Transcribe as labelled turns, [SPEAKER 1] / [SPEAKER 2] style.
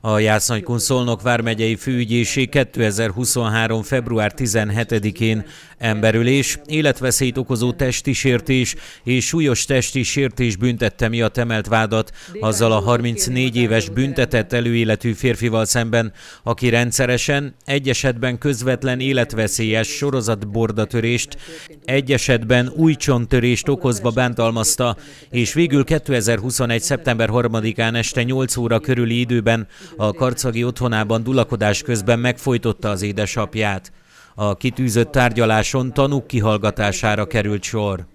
[SPEAKER 1] A Szolnok vármegyei főügyészség 2023. február 17-én emberülés, életveszélyt okozó testi sértés és súlyos testi sértés büntette miatt emelt vádat azzal a 34 éves büntetett előéletű férfival szemben, aki rendszeresen, egy esetben közvetlen életveszélyes sorozatbordatörést, egy esetben új csontörést okozva bántalmazta, és végül 2021. szeptember 3-án este 8 óra körüli időben időben a karcagi otthonában dulakodás közben megfojtotta az édesapját. A kitűzött tárgyaláson tanúk kihallgatására került sor.